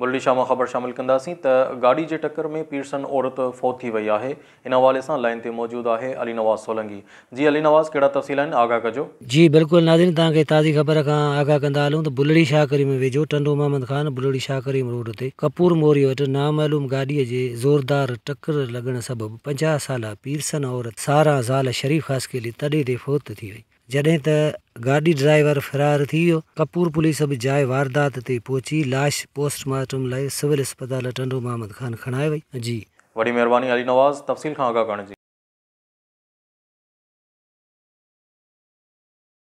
मुरली शामा ख़बर शामिल कंदासीं त गाॾी जे टकर में पीरसन औरत फौत थी वई हवाले सां लाइन ते मौजूदु आहे अली नवाज़ सोलंगी जी अली नवाज़ कहिड़ा तफ़सील आगाह कजो जी बिल्कुलु नाज़िम ताज़ी ख़बर खां आगाह कंदा हलूं त बुलड़ी शाह में वेझो टंडो मोहम्मद ख़ान बुलड़ी शाहकरी रोड ते कपूर मोरी वटि नामैलूम गाॾीअ जे ज़ोरदार टक्कर लगन सबब पंजा साल पीरसन औरत सारा ज़ाल शरीफ़ ख़ासकेली तॾहिं ते फौत थी जॾहिं त गाॾी ड्राइवर फ़रार थी वियो कपूर पुलिस बि जाइ वारदात ते पहुची लाश पोस्टमार्टम लाइ सिविल अस्पताल टंडो महमद ख़ान खणाए वई जी वॾी महिरबानी अली नवाज़ तफ़सील खां आगाह करण जी